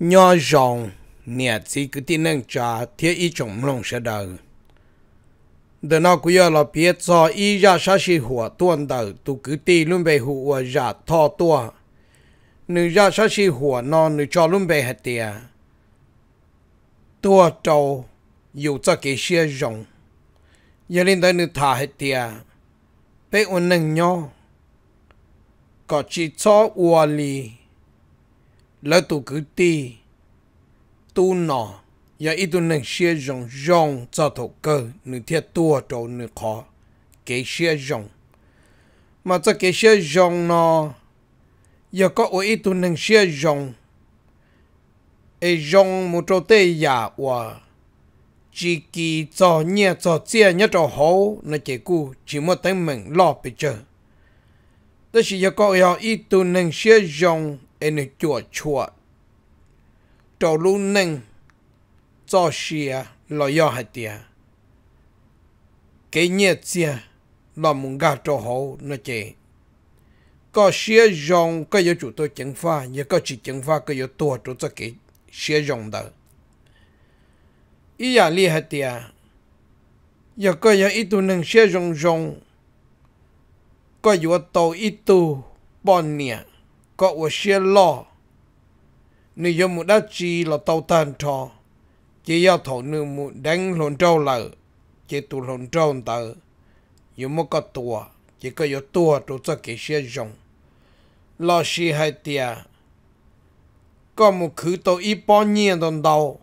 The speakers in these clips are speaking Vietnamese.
nhỏ rộng nè chỉ cứ tin nâng trả thiết ý chủng lòng sẽ đời để nó cứ giờ là biết cho ý ra sa sĩ hùa tuân đầu tu cứ ti luôn về hùa ra dạ thọ tua nữ ra sa sĩ hùa nó nữ cho luôn về hết tiề tua trâu dù cho cái xe rộng giờ lên tới nữ thả hết tiề bé ôn nâng nhau có chỉ cho uali lỡ tụ cứ ti tu nọ giờ ít tu nên xia rong rong cho thổ cơ nửa thiết tua trâu nửa khó kế xia rong mà cho kế xia rong nọ giờ có ở ít tu nên xia rong ai rong một trâu tê giả hòa chỉ kỳ cho nhẹ cho chia nhớ cho hậu nó chỉ cú chỉ một tên mình lo bị chờ tức là giờ có ở ít tu nên xia rong en chua chua trâu lu nâng cho xìa lo yo hạt tia cái nhiệt xìa lo muốn gà trâu hậu nó chê có xia dòng cái yếu chủ tôi chẳng pha nhớ có chỉ chẳng pha cái yếu tua chỗ cho cái xia dòng đó ý à li hạt tia giờ có yếu ít tu nâng xìa dòng dòng có yếu tàu ít tu bọn nhiệt có của xe lo nếu giờ một đá chi là tàu tan trò chỉ yêu thổ nữ một đánh lộn trâu lợ chỉ tụ lộn trâu tờ giờ một có tua chỉ có yêu tua tụ cho cái xe rồng lo xe hai tia có một khứ tàu ít bao nhiêu đồng đầu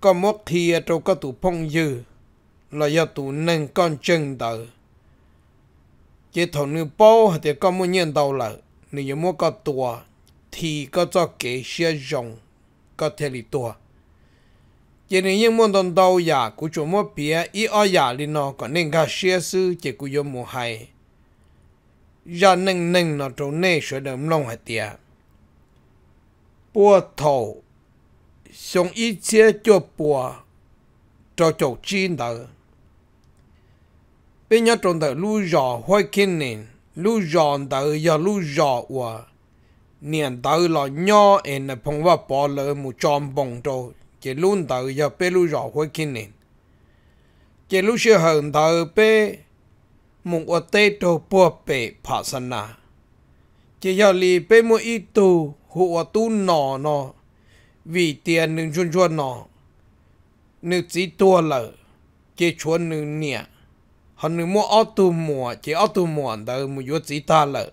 có một thìa trâu có tụ phong dư là yêu tụ nâng con chân tờ chỉ thổ nữ bao thì có một nhân đầu lợ 你有冇個多提個做幾些用個體力多？今年英文當到呀，古做麼別一二呀哩喏，個人家些事結果有冇係？ra nâng nâng nó trốn nê sửa đầm lòng hạt tìa. Bùa thầu, sống ý chế cho bùa, cho chậu chín tờ. Bên nhá trốn tờ lưu rõ hoài kinh nền, ลูจอนเตอยาลูจอวะเนียนเตอหลอยอเอ็นพงว่าปอเลยมุจอมบงโตเจลุนเตอยาเปลูจอหัวคินเนเจลูเชื่อหงเตอเปมุงอเตโตปัวเปภาสนาเจยาลีเปมุอิตูหัวตุนนอนอวีเตียนหนึ่งชวนชวนนอหนึ่งจีตัวเลยเจชวนหนึ่งเนี่ยฮันนึ่งมัวอตุมัวเจียอาตุมัวดมุยสีตาเลย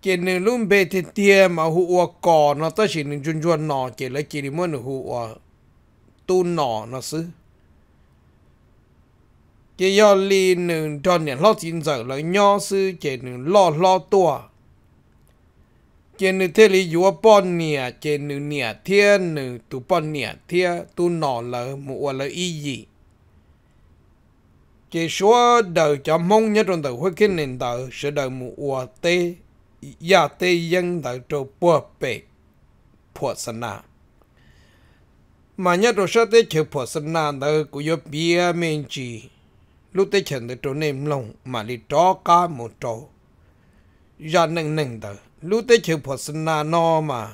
เจนึ่งลุ่มเบทเตียมาหูวก่อนาะตัชินึงจุนจวนนอเจลจีมันหูวตูนอนะซึเจยอลีหนึ่งจนเนี่ยลอดจินจ๋แล้วย่อซื้อเจหนึ่งลอดลอตัวเจหนึ่งเทลียู่วป้อนเนียเจหนึ่งเนียเทียนหนึ่งตุป้อนเนียเทียตุนอเลยวมัวแลยอีหยี่ chỉ số đời cho mong nhất trong đời hoa kinh nền đời sẽ đời mù ua tê gia tê dân đời trâu bùa bệ phùa sân nà mà nhất trong sẽ tê chữ phùa sân nà đời của yếu bia mình chỉ lúc tê chẳng đời trâu nềm lòng mà đi tró cá một trâu ya nâng nâng đời lúc tê chữ phùa sân nà nó mà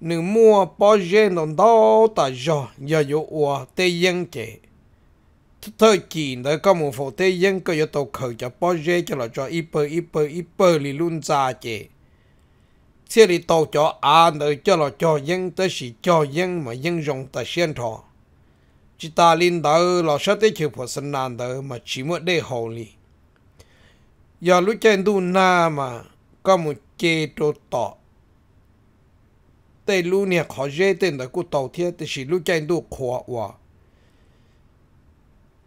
nữ mua bao giờ đồng đó ta giờ giờ yếu ua tê dân chế thời kỳ đó các một phố tây dân có yếu tố khởi cho bao giờ cho là cho ít bơi ít bơi ít bơi lì luôn ra chị xe đi tàu cho à đó cho là cho dân tới chỉ cho dân mà dân dùng ta hiện trường, chỉ ta linh đó là sao tới chịu phật sinh nan đó mà chỉ một để hồ lì giờ lúc trên tu na mà các một chế độ tọ tây luôn nè khó dễ tên đó của tàu thiết thì chỉ lúc trên tu khóa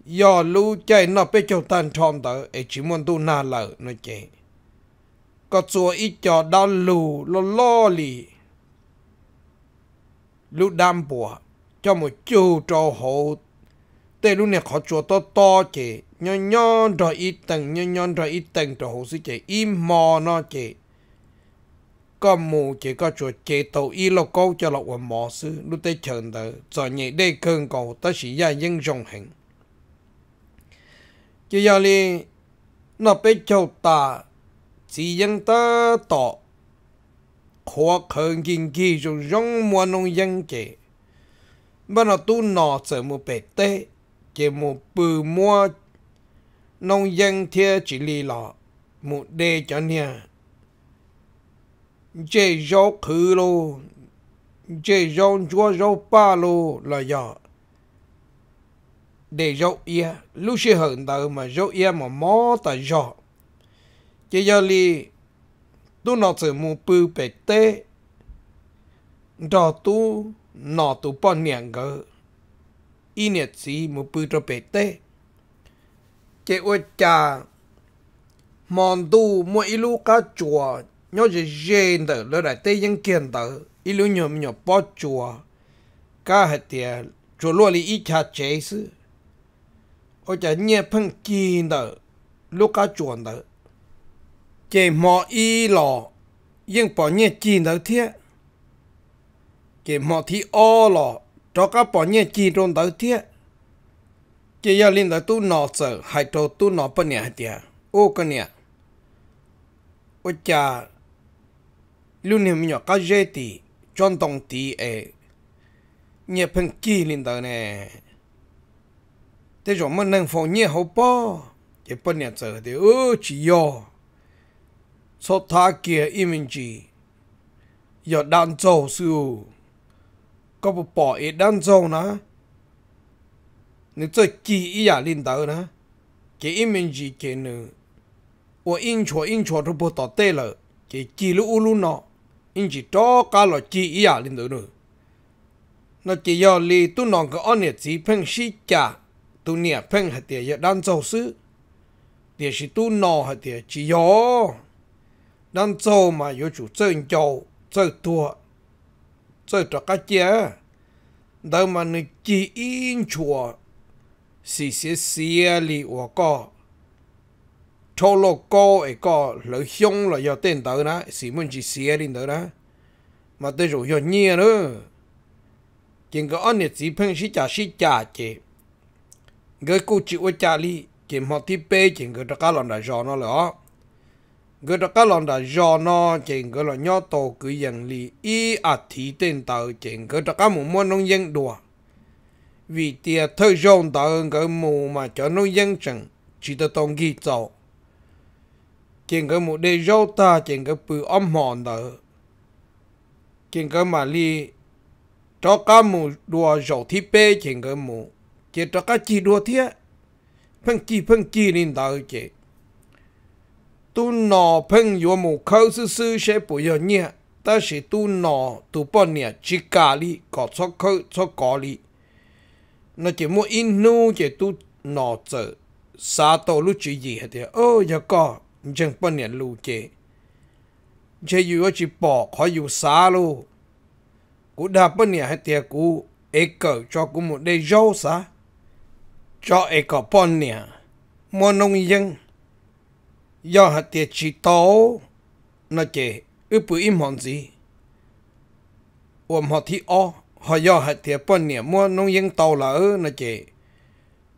giờ lũ chạy nó bé cho tan tròn tớ ấy chỉ muốn tu na lợ nó chạy, có chùa ít cho đau lù lo lo lì lũ đam bùa cho một chú cho hồ, tê lũ này khó chùa to to chê nhỏ nhỏ rồi ít tầng nhỏ nhỏ rồi ít tầng cho hồ sư chê im mò nó chê có mù chỉ có chùa chế tàu ít lo câu cho lọc và mò sư lũ tê chờn tờ, cho nhẹ đê cơn cầu ta chỉ ra dân dòng hình chỉ giờ li nó bị chầu ta chỉ nhận ta đó khó khăn kiên kỳ trong rong mua nông dân kì bà nó tu nọ sợ một bể tê chỉ một bự mua nông dân thia chỉ li lọ một đề cho nhà chế rau khứ lô chế rau chúa rau ba lô là giọt để dỗ ia lúc xưa hận tờ mà dỗ ia mà mò tờ dọ. chỉ giờ li tu nó từ mu bự bể tê đó tu nó tu bao nhiêu ngờ ít nhất gì mu bự cho bể tê chỉ ôi cha mòn tu mỗi lúc cá chùa nhớ chỉ dên tờ lỡ đại tê ยัง kiên tờ ít lúc nhom nhom bao chùa cá hạt tiền chùa luôn li ít cha chế sự ở chả nhẹ phân kỳ đó lúc cá chuồn đó chỉ mò y lò nhưng bỏ nhẹ chi đó thế chỉ mò thì o lò cho cá bỏ nhẹ chi trong đó thế chỉ giờ lên đó tu nọ sợ hai trâu tu nọ bên nhà tiệt ô cái nhà ở chả lúc này mình cá dê thì chọn đồng tí ấy nhẹ phân kỳ lên đó nè thế rồi mới nâng phong nhẹ hậu bó chỉ bên nhà chờ thì ơ chỉ yo số thà kia mình chỉ giờ đang châu sư có bộ bỏ ít đang trâu nữa nếu chơi kỳ y à linh tử nữa cái image kia nữa 我印错印错都不到对了，给记录乌鲁诺，印起多加了记忆啊，领导呢？那只要你都能够按日子平时讲。tu nia pheng hạt tiệt giờ đang giàu sư tiệt sĩ tu nọ hạt tiệt chỉ gió đang giàu mà yếu chủ chơi giàu chơi tua chơi trò cá chè đâu mà nữ chỉ in chùa xì xì xì lì của co thô lô cô ấy có lỡ hiong là do tên tới đó xì muốn chỉ xì đi tới đó mà tới rồi do nhia nữa chỉ có anh này chỉ phun xí chả xí chả chứ người cô chịu với cha li chỉ họ thi bê chỉ người ta cá lòn đã giò nó lỡ người ta cá lòn đã giò nó chỉ người là nhỏ tổ cứ dần li y à thì tên tờ chỉ người ta cá muốn mua nông dân đùa vì tiền thời gian tờ người mù mà cho nông dân chẳng chỉ được tông ghi tàu chỉ người mù để rau ta chỉ người bự âm hòn tờ chỉ người mà li cho cá mù đùa giò thi bê chỉ người mù chỉ cho các chị đua thế phân chị phân chị nên đợi chị tu nọ phân yo mù khâu sư sư sẽ bùi yo nhẹ ta sẽ tu nọ tu bỏ nhẹ chỉ cả đi có cho khâu cho có đi nó chỉ mua in nu chỉ tu nọ chở sa tổ lúc chỉ gì hết thế ô giờ có chẳng bỏ nhẹ lu chị chỉ yêu chỉ bỏ khỏi yêu sa lu cú đạp bỏ nhẹ hết thế cú ê cho cú một đầy rau sa cho e có bọn nè mua nông dân do hạt tiệt chỉ tố nó chế ư bự im hòn gì ôm họ thi o họ do hạt tiệt bọn nè mua nông dân tàu là ư nó chế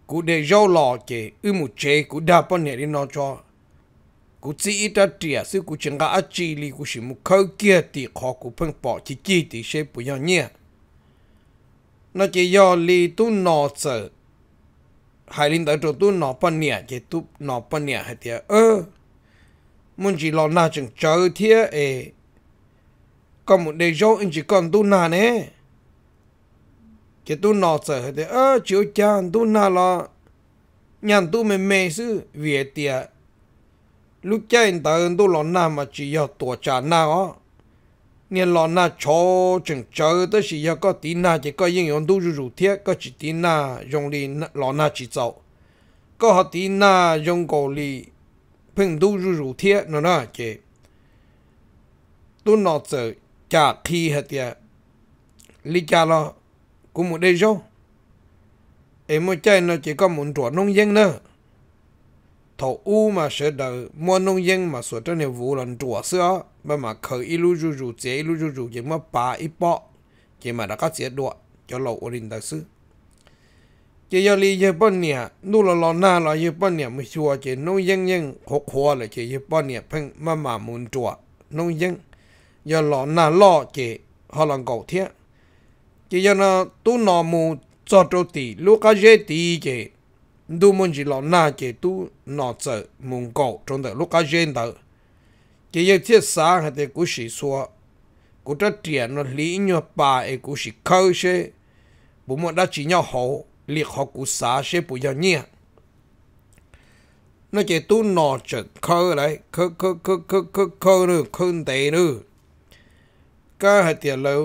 cụ để rau lò chế ư một chế cú đa bọn nè đi nó cho cụ chỉ ít đã trẻ sư cụ chẳng cả chỉ li cụ chỉ một khâu kia thì khó cụ phân bỏ chỉ chỉ thì sẽ bự nhau nhẹ nó chỉ do li tu nọ sợ hai linh tới chỗ tu nọ bận nhẹ chỉ tu nọ bận nhẹ hay thế ơ muốn chỉ lo na chừng chờ thiệt, ê còn một đề dấu anh chỉ còn tu na nè chỉ tu nọ sợ hay thế ơ chiếu chàng tu na lo nhàn tu mềm mềm sư về tiệt lúc chơi tới tu lo na mà chỉ giờ tổ già na ó nhà lò na cho chừng chờ đó là giờ có tí na chỉ có yên ổn đủ rủ thiết có chỉ tí na dùng để lò na chỉ chậu cái họ tí na dùng cái lì phừng đủ rủ rủ thiết nó là cái, tôi nói chờ chả khi hết ya lý cha nó cũng một đây rồi em mới chơi nó chỉ có một chỗ nông dân nữa thổ u mà sẽ đợi mua nông dân mà sửa cho nhiều vụ lần chùa xưa mà mà khởi ít lu rù rù chế ít lu rù rù chỉ mà bà ít bỏ chỉ mà đã có chế đọa cho lậu ở đình đại chỉ giờ li giờ bao nhiêu nô là lo na là giờ bao nhiêu mới chùa chỉ nông dân dân học khoa là chỉ giờ bao nhiêu phăng mà mà muốn chùa nông dân giờ lo na lo chỉ họ làm cầu thiết chỉ giờ nó tu nọ mù cho trâu tỷ lúc cái gì tỷ chỉ ดูมันจีหลอน่าเจตู้นอเจอมุงกอจนเดลูกกาเจนเดอเจียเทียสาหัดกุชิสัวกูจะเตียนนลีนยปาเอกุชิเข้าเชบุมดาจีเนาะหอเรียกหอกุสาเชปุยเนี่ยน่าเจตู้นอเจอเข้าไรเข้าเข้าเข้าเข้าเข้าเข้าเนื้อขึ้นเตยเนื้อก็หัดเตียนแล้ว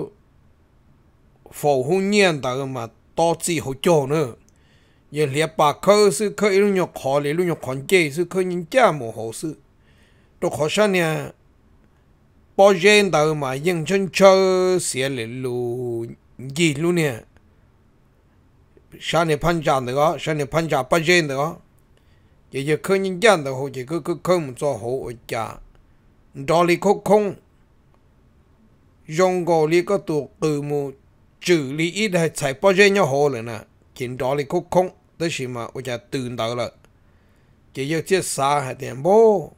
ฝูหุ่นเนี่ยเดอมาต่อจีหัวโจเนื้อ giờ liệp bà khơ sư khơ ilu nhọc khó lì lu nhọc khó sư khơ nhìn cha mồ hồ sư đồ khó sa nè bao gen đầu mà dân chân chơ xìa lì lu gì lu nè sa nè phan trà được đó nè phan trà bao gen được đó giờ giờ khơ nhìn cha được hồ cứ cứ khơ một cho ở cha đó lì khô không dùng gò lì có tụ từ một trừ ít hay chạy bao gen nhau hồ rồi nè 见到你曲空。tới khi mà ôi cha từ đầu là chỉ yêu chiếc xa hay tiền bố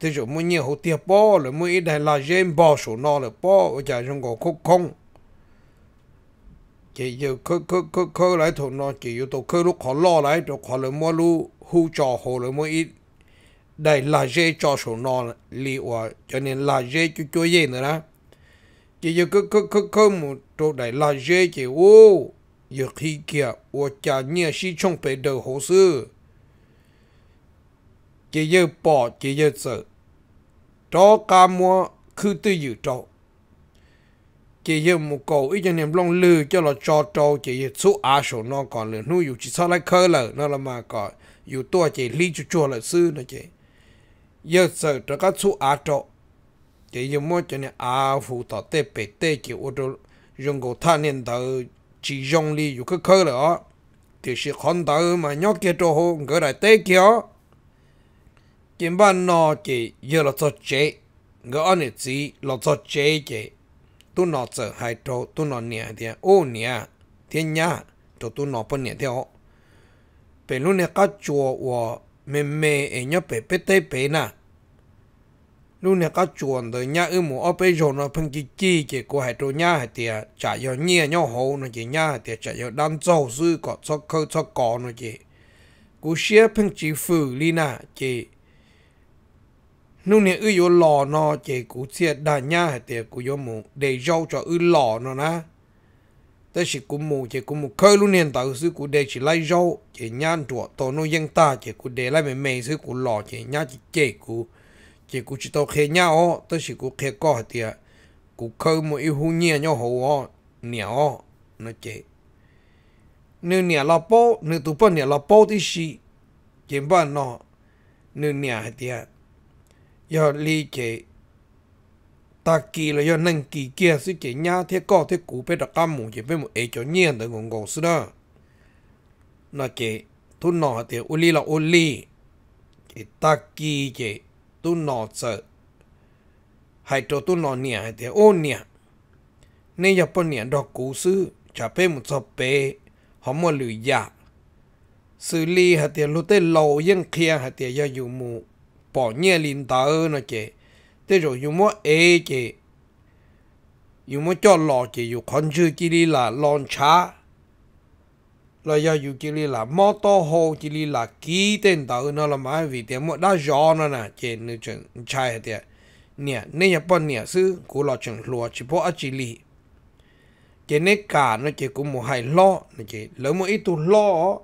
thế chủ mua nhiều hồ tiền bố rồi mua ít đại là gen bò số nó là bố ôi cha trong cổ khúc không chỉ yêu cứ cứ cứ cứ lại thôi nó chỉ yêu tôi cứ lúc họ lo lại rồi họ lại mua lu hú trò hồ rồi mua ít đại là gen cho số nó li hoa cho nên là gen chú chú gì nữa đó chỉ yêu cứ cứ cứ cứ một chỗ đại là gen chỉ ô 有黑家，我家念西冲北的合适，只有跑，只有走，找干么去都有找，只有木狗一年弄路叫了找找，只有出阿手那个了，那有几次来去了，那了嘛个有多只力就做了事那只，有走这个出阿找，只有么只呢阿福到得北得就我都用过他念头。chỉ dùng đi dù cứ khơi lửa thì sẽ khôn tàu mà nhóc kia trô hô ngỡ đại tế kia kiếm ban nọ chỉ giờ là cho chế ngỡ anh ấy chỉ là cho chế chế tu nọ sợ hai trô tu nọ nhẹ thì à. ô nhẹ thiên nhá cho tu nọ bên nhẹ theo bên lúc này các chùa và mềm mềm ấy nhóc bé bé tế bé na lúc này các chuẩn đời nhà ư mù ở bây giờ nó phân kỳ kỳ chỉ có hai chỗ nhà hai tiệt chả có nhẹ nhau hồ nó chỉ nhà hai tiệt chả có đang giàu sư có cho khơi cho cỏ nó chỉ cú xe phân chỉ phử li nà chỉ lúc này ở yếu lò nó chỉ cú xe đà nhà hai tiệt cú yếu mùa để giàu cho ở lò nó nà tới chỉ cú mùa chỉ cú mùa khơi lúc này tạo sư cú để chỉ lấy giàu chỉ nhàn chuột tổ nó dân ta chỉ cú để lại mềm mềm sư cú lò chỉ nhà chỉ chỉ cú chỉ cú chỉ tao khé nhau tôi chỉ cú khé cỏ tiệt cú khơi một yêu hú nhẹ nhau hồ nhau nó chế nửa nhẹ là bố nửa tụ bố nhẹ là bố thì xí chỉ bố nó nửa nhẹ tiệt giờ lý chế ta kỳ là do nâng kỳ kia sự chế nhá thế cỏ thế cú bé đặc cam mù chỉ bé một ấy cho nhẹ tới ngon ngon xí đó nó chế thun nọ tiệt uli là cái ta kỳ chế ตุนอเซไฮโตตุนอเนี่ยไฮเยโอเนี่ยในญี่ปุ่นเนี่ยดอกกูซื้อจะเป็นมุสเปหอมหรือยาซื้อลีไฮเยรู้เตโลยังเคลียหไฮเียอยู่มูปอเนี่ยลินตาเออนะเจเตจอยู่มัวเอเจอยู่มัวจอดรอเจอยู่คอนชื่อจีลีละลอนช้า là do dù chỉ là mô tô hồ chỉ là ký tên tàu nó là mãi vì tiếng một đã gió nó nè trên nữ chừng trai hết tiệt nè nên nhập bọn nè sư cú lo chừng lúa chỉ bỏ ở chỉ lì trên nét cả nó chỉ cũng một hai lo nó chỉ lấy một ít tu lo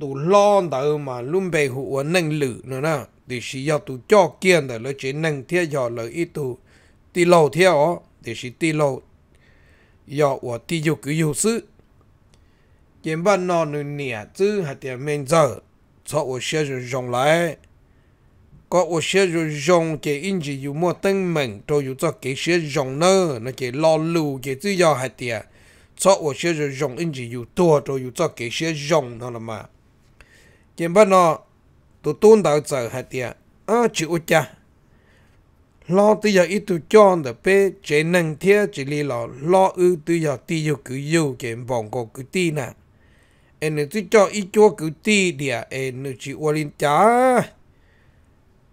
tu lo tàu mà luôn bề hụ nâng lử nữa nè thì chỉ do tu cho kiên tàu lấy chỉ nâng theo giờ lấy ít tu ti lâu theo thì chỉ ti lâu giờ của ti dục cứ dục sư yên bà nó nụ nè chứ hạt tiền mình giờ cho ô xe rồi dùng lại có ô xe rồi dùng chỉ in chỉ tên mình rồi dù cho cái xe nữa nó chỉ lo lù chỉ chứ do hạt tiền cho ô xe rồi dùng chỉ dù tua rồi dù cho cái xe dùng là mà yên bà nó tụi tuôn đạo giờ hạt tiền à chịu cha lo tự giờ ít tụi cho để bé chế năng thiết chỉ li lo ư tự giờ tiêu yêu kiếm bọn cô cứ tin à en tu cho ít chúa cứ ti địa en à, chỉ linh cha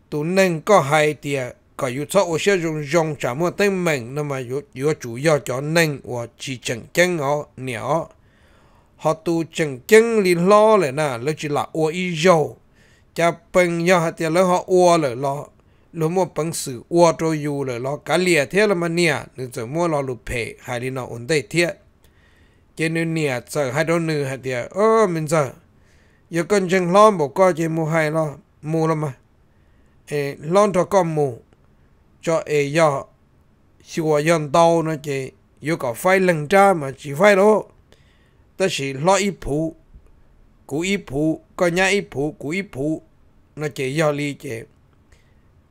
tôi nên có hai địa à, có yếu tố ở sẽ dùng dùng trả mua tên mình nhưng mà yếu yếu chủ yếu cho nên và chỉ chân chân họ nhỏ họ tu chân chân li lo lại nè lấy chỉ là uo ý dầu cha bằng nhau hạt tiền lấy họ uo lại lo lúc mua bằng sự uo cho dù lại lo cả lìa thế là mà nè nên giờ mua lo lụp phe hai đi nó ổn định thiệt chế nữ nè sợ hai đôi nữ hạt tiệt ơ mình sợ giờ cần chừng lo bộ coi chế mua hay lo mua lắm mà ê lo cho con mù cho ê do sửa dọn tàu nó chế giờ có phải lần tra mà chỉ phải đó ta chỉ lo ít phụ cú ít phụ coi nhá ít phụ cú ít phụ nó chế giờ lý chế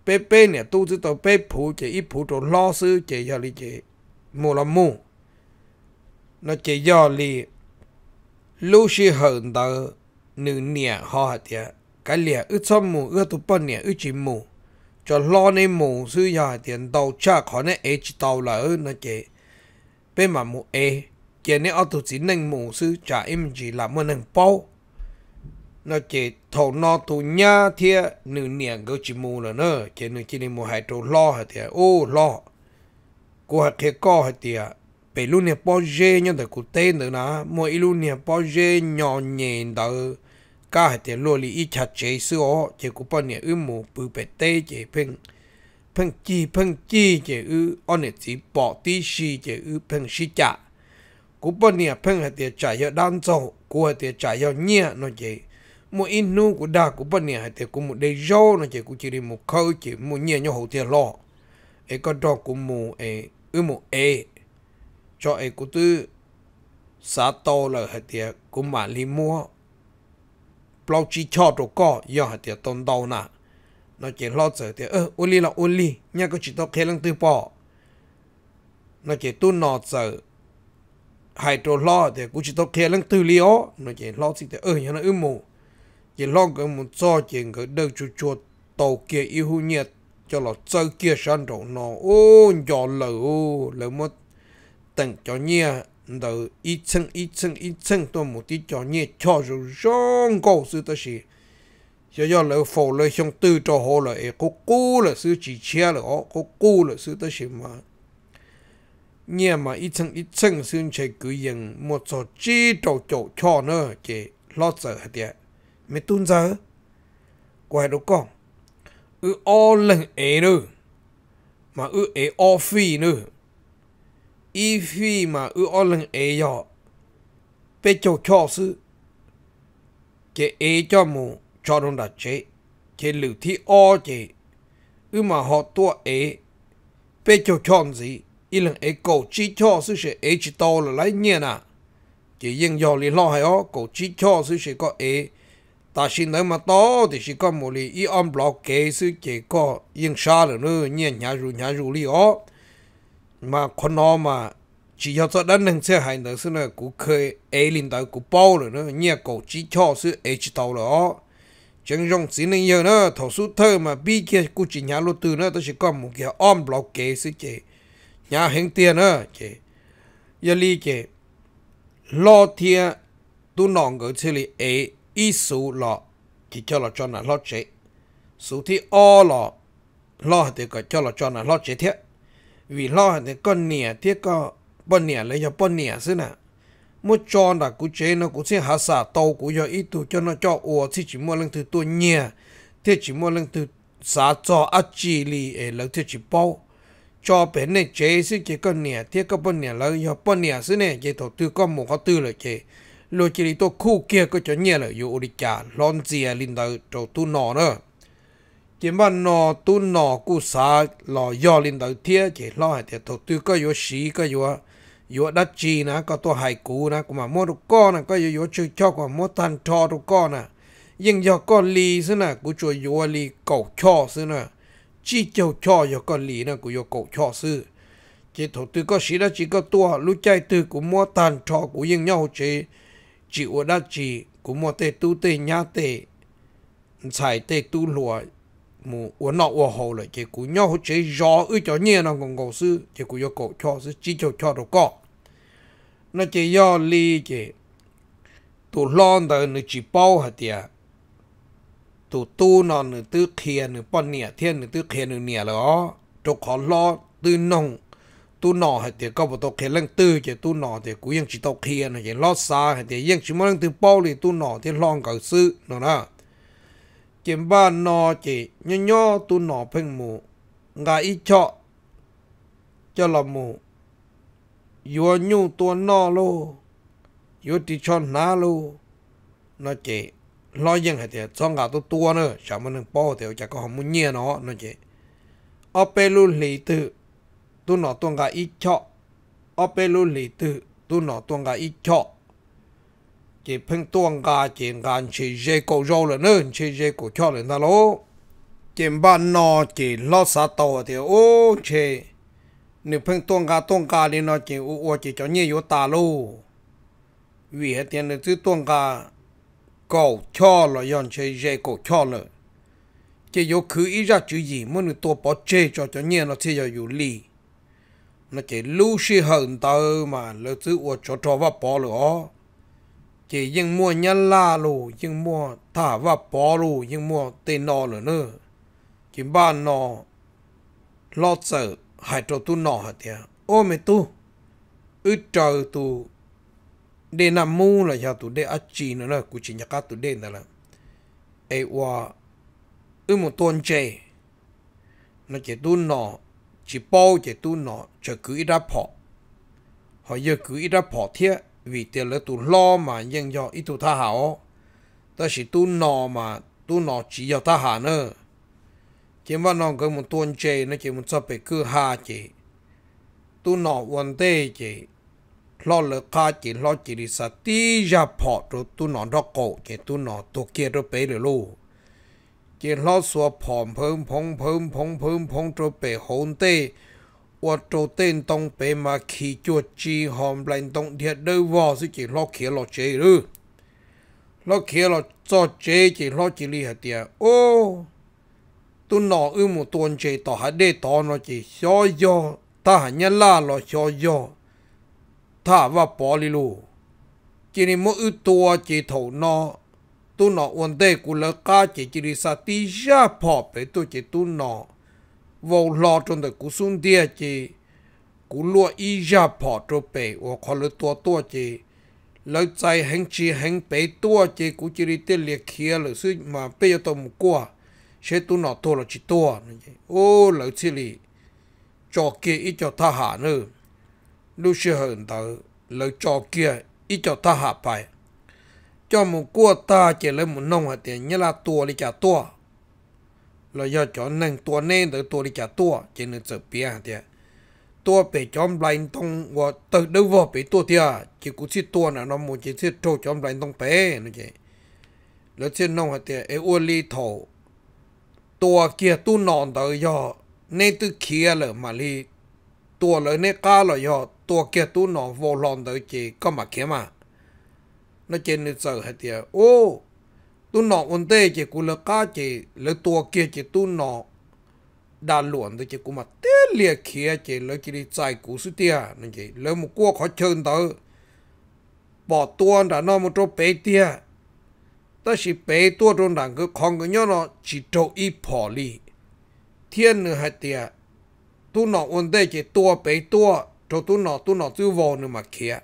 bé bé nè tu chứ tao bé phụ chế ít phụ rồi lo sư chế giờ lý chế mua là mua nó chỉ do li lu shi hận tờ nữ nè họ hạt tiệt dạ. cái lẻ ướt cho mù ướt tụ bận nè ướt chỉ mù cho lo nên mù sư giờ hạt dạ tiền tàu cha khó nên ế chỉ tàu là ư nó chỉ bên mà mù ế chỉ nên ở tụ chỉ nên mù sư trả im chỉ là muốn nên bao nó chỉ thầu nó tụ nhà thiệt nữ nè cứ chỉ mù là nữa chỉ nữ chỉ nên mù hai trụ lo hạt tiệt dạ. ô lo của hạt thiệt co hạt tiệt bị luôn nè bao giờ nhớ được cụ tên nữa nè mỗi luôn nè bao giờ nhớ nhẹ đỡ cả hệ tiền luôn lì ít chặt chế sữa chế cụ bao nè ư mù bự bể tê chế phăng phăng chi phăng chi chế ư on nè chỉ bỏ tí xí, chế ư phăng xì chả cụ bao nè phăng hệ tiền trả hiệu đan trâu cụ hệ tiền trả hiệu nhẹ nó chế mỗi ít nu cụ đa cụ bao nè hệ tiền cụ một đầy rau nó chế cụ chỉ đi một khâu chỉ một nhẹ nhau hậu tiền lo ấy có đó cụ mù ấy ư mù ấy cho ai cũng tư sa tô là hạt tiệt cũng mà li mua bao chi cho đồ co do hạt tiệt tôn đầu nà nó chỉ lo sợ tiệt ơ ôn li là ôn li nhà có chỉ tao khe lăng tư bỏ nó chỉ tu nọ sợ hai trò lo thì cũng chỉ tao khe lăng tư li ó nó chỉ lo gì tiệt ơ nhà nó ư mù chỉ lo cái một cho chuyện cái đơn chuột chuột tàu kia yêu hu nhiệt cho là chơi kia săn đồ nó ôn nhỏ lỡ ô lỡ mất tận cho nhia đầu ít chân ít chân ít chân tôi một tí cho nhia cho rồi rong cầu sư ta xì giờ giờ lỡ phổ lỡ xong tư cho hồ lỡ ấy cố cố lỡ sư chỉ chia lỡ ó cố cố lỡ sư ta xì mà nhia mà ít chân ít chân sư chạy cứ yên một số chi trâu chỗ cho nữa chỉ lo sợ hết tiệt mấy tuần giờ quay đâu con ư o lần ấy nữa mà ư ấy o phi nữa 一飞嘛，有二人爱呀，被叫巧事，给爱叫么，叫人打劫，给楼梯二劫，有嘛好多爱，被叫巧子，一人爱狗鸡巧事是爱知道了来念啊，给应要你老还哦，狗鸡巧事是个爱。但是你 mà to thì chỉ có một lý ý ông block kế sự chỉ có yên xa là nó nhẹ nhàng rủ nhàng rủ lý ó mà con nó mà chỉ cho cho đơn hàng xe hành tới xưa này cũng khơi ấy linh tới cũng bao rồi nữa nhà cổ chỉ cho sự ấy chỉ tàu ó, chẳng rong xin nên giờ nữa thầu số thơ mà bi kia cũng chỉ nhà lô từ nữa tôi chỉ có một cái om block kế sự chế nhà hàng tiền nữa chế giờ li chế lo thiên tu nòng cái xử lý ấy ít số lọ chỉ cho là cho là lo chế số thì o lọ lo thì cái cho là cho là lo chế thiệt vì lo thì con nè thiết có bọn nè lấy cho bọn nè xí nè mua cho là cú chế nó cũng sẽ hạ xả tàu cú cho ít tu cho nó cho ủa thì chỉ mua lần thứ tu nhẹ thế chỉ mua lần thứ xả cho ác chi thứ chỉ bao cho bên này chế xí chỉ con nè thiết có bọn nè lấy cho bọn nè xí nè chế thầu tư có một họ tư là chế lô chỉ đi tôi khu kia có cho nhẹ là dù đi trả lon gì linh đầu đầu tu nọ nữa chỉ mà nó tu nó cú sa lo yo lên đầu tiên chỉ lo hay thì đầu tư có yo sĩ có yo yo đất chi nè có tôi hải cú nè cũng mà mua được con nè có yo yo chơi cho cũng mua tan cho được con nè nhưng do con lì xí nè cú chơi yếu lì cầu cho xí nè chỉ châu cho yo con lì nè cú yo cầu cho xí chỉ đầu tư có sĩ đó chỉ có tua lúc chạy từ cũng mua tan cho cũng nhưng nhau chỉ chỉ yếu đất chi cũng mua tê tu tê nhá tê xài tê tu lùa mu wo no wo ho le ke ku nyo ho che jo u cho nye na gong go su che ku yo ko cho su chi cho cho do ko nó che yo li che tu lon da nu chi bao ha tia tu tu nó nu tư khia nu pon nia thiên nu tư khia nu nia lo cho khó lo tư nong tu nọ hay thì có một tàu khé lăng tư chứ tu nọ thì cũng ยัง chỉ tàu khé nó chỉ lo xa hay thì ยัง chỉ muốn lăng tư bao li tu nọ thì lo cả sự nó đó kiểm ba nọ chỉ nhỏ nhỏ tu nọ phênh mu ngà ít chọ cho là mù yếu nhu tu nọ lo yếu ti cho ná lo nó chế lo yên hệ thiệt cho ngà tu tu nữa sao mà nâng bỏ thiệt chả có hồng muốn nhẹ nó nó chế ở bê lu lì tư tu nọ tu gà ít chọ ở bê lu lì tư tu nọ tu gà ít chọ chỉ phân tuồng gà chỉ gan chỉ dê cổ rô là nữa chỉ dê cổ cho là ta lố chỉ ba nọ chỉ lo sa tàu thì ô chỉ nếu phân tuồng gà tuồng gà thì nó chỉ ô ô chỉ cho nhiều ta lô vì hết tiền là chữ tuồng gà cổ cho là yon chỉ dê cổ cho là chỉ yếu cứ ý ra chữ gì muốn được tua bỏ chê cho cho nhiều nó thì giờ yếu lì nó chỉ lưu sĩ hơn tao mà lỡ chữ ô cho cho và bỏ lửa chỉ nhưng mua nhân la lù nhưng mua thả và bỏ lù nhưng mua tên nọ lửa nữa chỉ ba nọ lo sợ hại trò tu nọ hả thia ô mẹ tu ư trời tu để nằm mu là nhà tu để ăn chi nữa là cụ chỉ nhà cá tu để nữa là ai qua ư một tuần chơi nó chỉ tu nọ chỉ bao chỉ tu nọ chờ cứ ít ra bỏ họ giờ cứ ít ra bỏ thiệt วิเดลตุล้อมายังยออิตุท่าหาอแต่สิตุนอมาตุนอจีอยู่ท่าหาเนอเจมว่านองก็มุตวนเจนะเจมุตจะไปคือฮาเจ ตุนอวันเตเจล้อเลิกคาเจล้อจิริสตีญาพอตุตุนอดอกโกเจตุนอตัวเกียรตุไปเลยลูกเจล้อสัวผอมเพิ่มพงเพิ่มพงเพิ่มพงตัวไปโหนเต我做电动白马骑脚机，含连动铁都话是只落骑落车了，落骑落坐车只落只里下点哦。tôi nói ư một tuần chỉ tỏ hạt để tỏ nó chỉ xó gió ta hạt nhá la nó xó gió thả và bỏ đi lù chỉ nên mỗi ư tua chỉ thầu nó tôi nói vấn đề của lỡ ca chỉ chỉ đi xa tí bỏ về tôi chỉ tôi nói vô lo trong đời cú xuống địa chỉ cú lúa y ra bỏ cho bể và khó lỡ tua tua chỉ lỡ chạy hành chi hành bể tua chỉ cú chỉ đi tiền liệt kia lỡ suy mà bây giờ tôi một qua sẽ tu nọ tua là chỉ tua ô lỡ chỉ lì cho kia ít cho tha hạ nữa lúc xưa hơn thở, lỡ cho kia ít cho tha hạ phải cho một cua ta chỉ lấy một nông hạt tiền như là tua đi trả tua là do cho nên tua nên từ tua đi trả tua chỉ nên sợ bia thì tua bị chom lại tông và từ đâu vào bị tua thì chỉ cũng chỉ tua là nó muốn chỉ chỉ trâu chom lại tông bé nó chỉ là chỉ thì ai uôn li kia tu nòn từ do nên từ kia là mà li tua là nên cá là do kia tu nòn vô lòn từ chỉ có mà kia mà nó chỉ nên sợ hạt thì ô ตุนอวันเตจกุลกาจเลตัวเกจตุนอดาหลวงตนเจกุมาเตลียเขียเจเลจีใจกูสุดเตียนั่นเลมกัวขอเชิญเตอปอตัวดานอมตเปเตียต่สิเปยตัวตรงดังก็คงกันย้อนจิตโตอีพอลีเทียนเนื้อเตียตุนอวันเตจตัวเปตัวโตตุนอตุนอจ้อวอนึงมาเขีย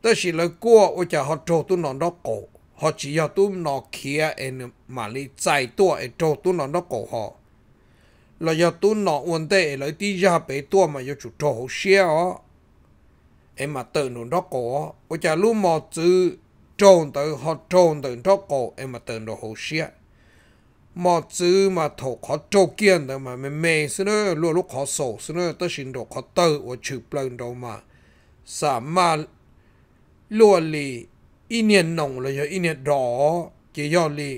แต่สิเลกัวว่าจะหอดโตตุนอรอกโก họ chỉ cho t ụ nó kia em mà l i chạy tua em cho t ụ nó nó cổ họ là cho t ụ nó vấn đề l ấ y đi ra bể tua mà cho chủ trò xe ó em mà tự nó nó cổ ó cha lúc mà chữ trồn tự họ trồn tự nó cổ em mà tự nó hồ xe mà chữ mà thổ h ọ trâu kiên tự mà mềm mềm xí nữa luôn lúc h ọ sổ xí nữa tới xin đồ h ọ tự và c h ụ p l ê n đâu mà สามารถล้วนลีอีเนียนนงเลยอีเนียดอเกี่ยอลี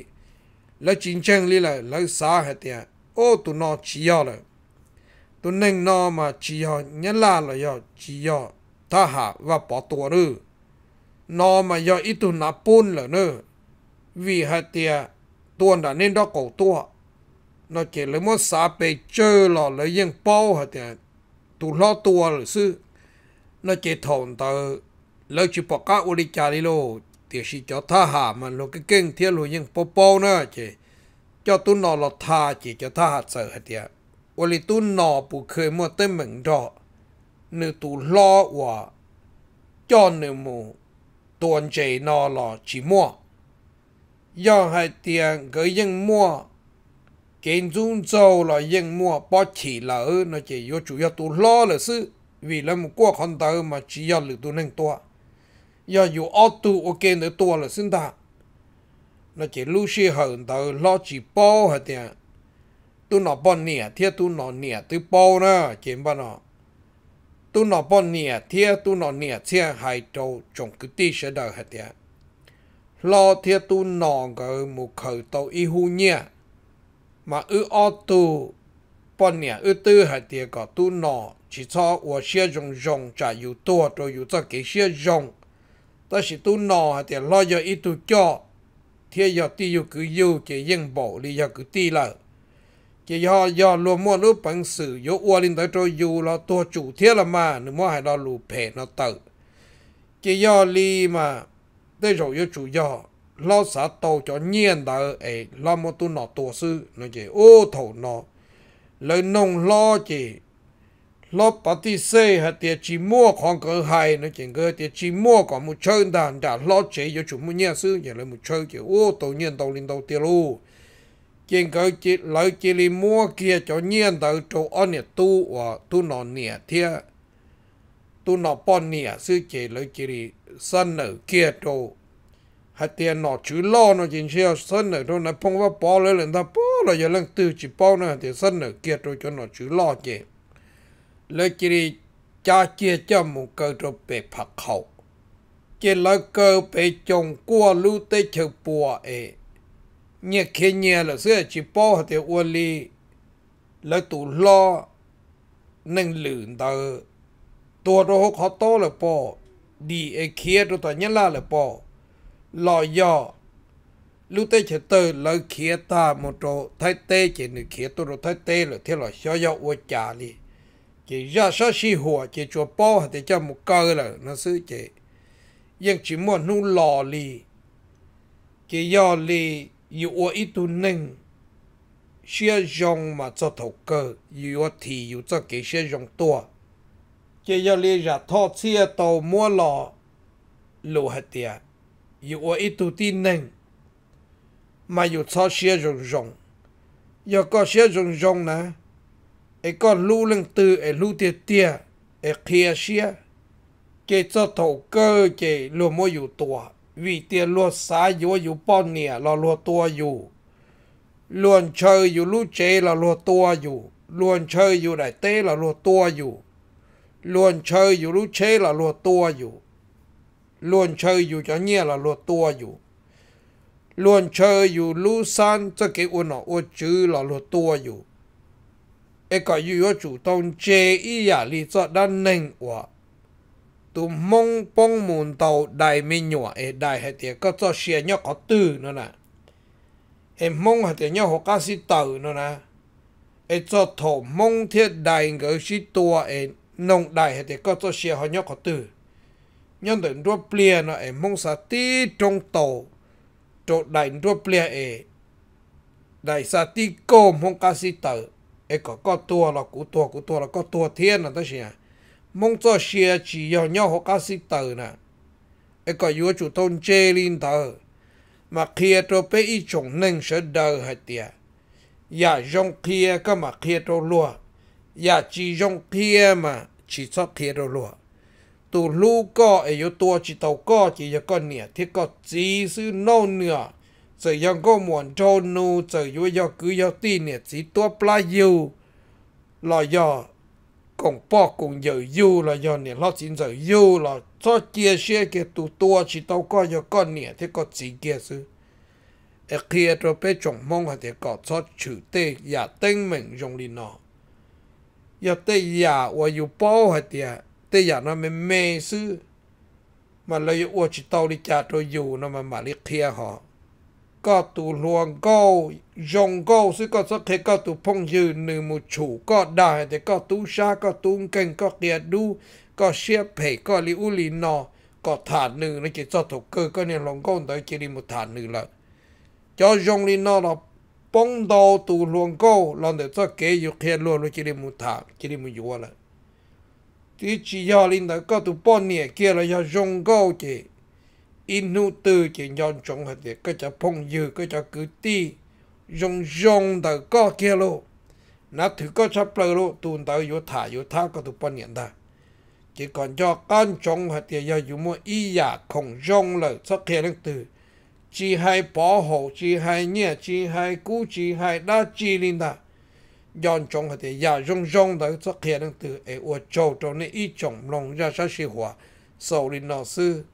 แล้วจริงจังลีเลยแล้วสาเหตุอะี่โอ้ตัวนอชียอเลยตัวนึงนอมาชียอเนี่ยลาเลยชียอถ้าหาว่าปอตัวรื้อนอมายออีตุนบปุ่นเลยเนอวีเหตุเียตัวนั่นเน้นดอกกตัวนอเกลมดสาไปเจอลเลยยังเป้าเหตุตัวล้อตัวหรือซึ้อนอเกถอนเตอ lâu chụp bọc cá uli chà đi lô thì chỉ cho tha hà mà lô cái kinh thiên lô nhưng bố bố nữa chứ cho tu nọ lọt tha chỉ cho tha hạt sợ hết tiệt uri tu nọ bù khơi mua tới mình đó nữ tu lo và cho nữ mù tuần chế nọ lọ chỉ mua do hai tiền gửi nhưng mua kiến trung châu là nhưng mua bỏ chỉ là nó chỉ vô chủ yếu tu lo là sự vì là một cuộc con tàu mà chỉ yếu lực tu nâng tua 要有奥度我见得多了，真的。那这路线很多，老几包还点，都拿半年，天都拿年都包呢，见不呢？都拿半年，天都拿年，钱还都总个地些的还点，老天都拿个木口到一户年，嘛二奥度半年二都还点个都拿，至少我先用用，再有多都有这给些用。ta chỉ tu nọ thì lo cho ít tu cho thì giờ ti yêu cứ yêu chỉ yên bỏ đi giờ cứ ti là chỉ giờ giờ luôn mua nước bằng sự yo ua linh tới cho yêu là tua chủ thế là mà nếu mua hay là lù phe nó tự chỉ giờ li mà để rồi yo chủ giờ lo xã tàu cho nhiên đỡ ấy lo mua tu nọ tổ sư nó chỉ ô thổ nọ lời nông lo chỉ ลบปฏิเสธเตียจีมั่วของเกอไฮนะเจงเกอเตียจีมั่วของมุเชิญด่านด่าลอดเฉยอยู่ชุมมุเนี่ยซื้ออย่างเลยมุเชิญเจียวโอ้ตัวเนี่ยตัวลินตัวเตียรูเจงเกอจีเลยจีลิมั่วเกียจอเนี่ยตัวโจอ้อนเนี่ยตู้ว่าตู้นอนเนี่ยเทียตู้นอนป้อนเนี่ยซื้อเจเลยจีลิสั้นเนอเกียโจหัดเตียนหนอชื่อล่อเนาะจริงเชียวสั้นเนอตรงนั้นพงว่าปอเลยเลยถ้าปอเราอย่าเล่นตื้อจีปอเนาะเตียสั้นเนอเกียโจจนหนอชื่อล่อเจ lời chỉ đi cha chia cho mù cơ rồi bề phạt khẩu chỉ lời cơ bề chồng qua lưu tê chờ bùa ế nhẹ khi nhẹ là sẽ chỉ bỏ hạt tiêu uôn li lời tụ lo nâng lửng tờ ตัวเราเขาโตเลยปอดีเอเคียตัวตัวนี้ละเลยปอลอยย่อลูกเตเฉเตอร์เลยเคียตาโมโตไทเตเจนึเคียตัวเราไทเตเลยที่เราชอยอวจาลี chỉ ra sa si hùa chỉ chùa bao hạt cho một cơ là nó sư chỉ nhưng chỉ muốn nu lò lì chỉ do lì yêu ít tu nâng xia dòng mà cho thầu cơ yêu thì yêu cho cái xia dòng tua chỉ do lì ra thọ xia tàu mua lò lù hạt tiệt yêu ít tu tin nâng mà yêu cho xia dòng dòng yêu có xia dòng dòng nè ไอ้ก้อนู้เรื่องตือไอ้รู้เตี้ยเตี้ยไอ้เคียเชียเจเจ้าเถ่าเกอเจรวมัวอยู่ตัววีเตียรวมสายอยู่อยู่ป้อนเนี่ยรอรัวตัวอยู่ลวนเชยอยู่รู้เจรารัวตัวอยู่ลวนเชยอยู่ไหนเต้รารัวตัวอยู่ลวนเชยอยู่รู้เชรารัวตัวอยู่ลวนเชยอยู่จะเนี่ยรารัวตัวอยู่ลวนเชยอยู่รู้ซันจะเกอวนออวจือรารัวตัวอยู่一個要要主動借意呀，你做得寧話，都蒙幫門到大面話，誒大係啲個做寫咗個字呢啦，誒蒙係啲咗學家是字呢啦，誒做頭蒙貼大個是多誒弄大係啲個做寫學咗個字，因等多變啦，誒蒙實啲中道，做大多變誒，大實啲高蒙家是字。ấy có có tua là cú tua cú tua là có tua thiên là tất nhiên mong cho xe chỉ yêu nhau họ cá sĩ tử nè ấy có yêu chủ tôn chê linh tử mà kia tôi bé ý chồng nên sẽ đời hạt tiệt ya dòng dạ kia cơ mà kia tôi lúa ya dạ chỉ dòng kia mà chỉ cho kia tôi lúa tụ lu có ấy yêu tua chỉ tàu có chỉ yêu con nè thì có chỉ sư nô nữa จยังก็มวนโจนูจะยุยอกือยอตีเนี่ยสีตัวปลาอยู่ลอยอกงปอกงยอยู่ลอยอเนี่ยลอสินจะอยู่ลอซอเกียเชียเกตัวตัวชิตาก็ยอก้อนเนี่ยที่ก็สีเกียซื้อเอกีียตัวเป็จงมองหาเด็กก็ซอชื่อเตยอย่าเต้งเหม่งจงลีนอยาเตยอยาว่าอยู่ป้อหาเดียเตยอย่านั้นไม่เมซื้อมันเลยอวดชิตาลิจาตัวอยู่นั่นมันมาลิเคียหอก็ตูลวงก็ยงก็ซึ่งก็สักเคก็ตูพงยืนหนึ่งมูฉูก็ได้แต่ก็ตูชาก็ตูงเก่งก็เกียดดูก็เชียเผยก็ลิอุลีนอ ก็ฐานหนึ่งในจิตจอถูกเกอก็เนี่ยลงก้นแต่จิริมุฐานหนึ่งละ จอยงลีนอเราปงโตตูลวงก็ลองเดี๋ยวจะเกยอยู่เคียนลวงจิริมุฐานจิริมุยัวละที่จียอลินแต่ก็ตูป้อนเนี่ยเกียร์เราจะยงก็เจ inu tư chỉ nhon trong hạt địa cái cho phong dư cái cho cứ ti rong rong đầu có kia lô nó thử có chấp lời lô tuần đầu yếu thả yếu thả có tụ bận nhận ta chỉ còn cho con trong hạt địa giờ yếu mua y giả không rong lời sắc kia lên từ chỉ hai bỏ hộ chỉ hai nhẹ chỉ hai cú chỉ hai đa chỉ linh ta yon trong hạt địa giờ rong rong đầu sắc kia lên từ ai ở châu trong này y trồng lòng ra sa sĩ hòa sau linh nó sư